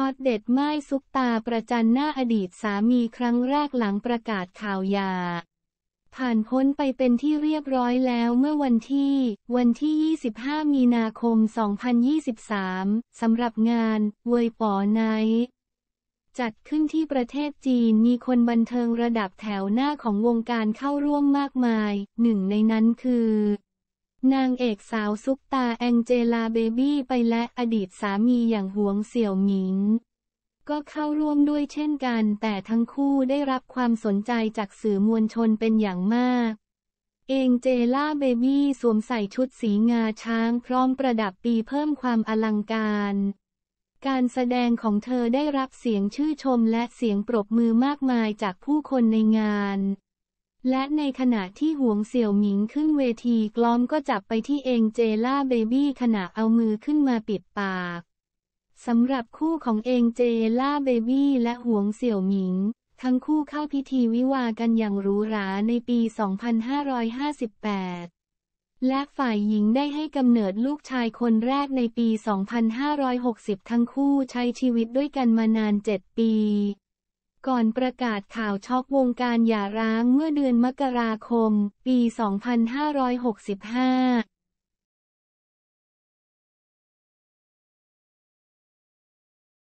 ช็อตเด็ดไม้ซุปตาประจันหน้าอดีตสามีครั้งแรกหลังประกาศข่าวยา ผ่านพ้นไปเป็นที่เรียบร้อยแล้วเมื่อวันที่ วันที่ 25 มีนาคม 2023สำหรับงานเวยป๋อไนจัดขึ้นที่ประเทศจีนมีคนบันเทิงระดับแถวหน้าของวงการเข้าร่วมมากมายหนึ่งในนั้นคือนางเอกสาวซุปตาแองเจลาเบบี้ไปและอดีตสามีอย่างหวงเสี่ยวหมิง ก็เข้าร่วมด้วยเช่นกัน แต่ทั้งคู่ได้รับความสนใจจากสื่อมวลชนเป็นอย่างมากเองเจล่าเบบี้สวมใส่ชุดสีงาช้างพร้อมประดับปีเพิ่มความอลังการ การแสดงของเธอได้รับเสียงชื่อชมและเสียงปรบมือมากมายจากผู้คนในงานและในขณะที่หวงเสี่ยวหมิงขึ้นเวทีกล้อมก็จับไปที่เองเจล่าเบบี้ขณะเอามือขึ้นมาปิดปากสำหรับคู่ของเองเจล่าเบบี้และหวงเสี่ยวหมิง ทั้งคู่เข้าพิธีวิวากันอย่างหรูหราในปี 2558 และฝ่ายหญิงได้ให้กำเนิดลูกชายคนแรกในปี 2560 ทั้งคู่ใช้ชีวิตด้วยกันมานาน 7 ปีก่อนประกาศข่าวช็อกวงการหย่าร้างเมื่อเดือนมกราคม ปี 2565